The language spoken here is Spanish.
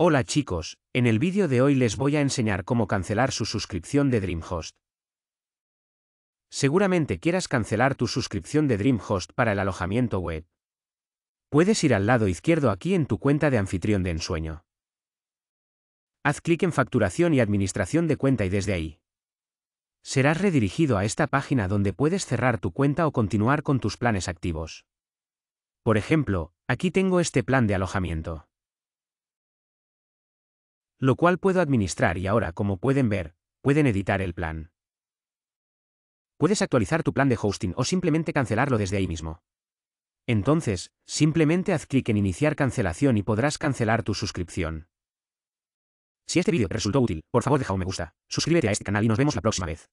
Hola chicos, en el vídeo de hoy les voy a enseñar cómo cancelar su suscripción de Dreamhost. Seguramente quieras cancelar tu suscripción de Dreamhost para el alojamiento web. Puedes ir al lado izquierdo aquí en tu cuenta de anfitrión de ensueño. Haz clic en Facturación y Administración de cuenta y desde ahí. Serás redirigido a esta página donde puedes cerrar tu cuenta o continuar con tus planes activos. Por ejemplo, aquí tengo este plan de alojamiento lo cual puedo administrar y ahora, como pueden ver, pueden editar el plan. Puedes actualizar tu plan de hosting o simplemente cancelarlo desde ahí mismo. Entonces, simplemente haz clic en Iniciar cancelación y podrás cancelar tu suscripción. Si este vídeo resultó útil, por favor deja un me gusta, suscríbete a este canal y nos vemos la próxima vez.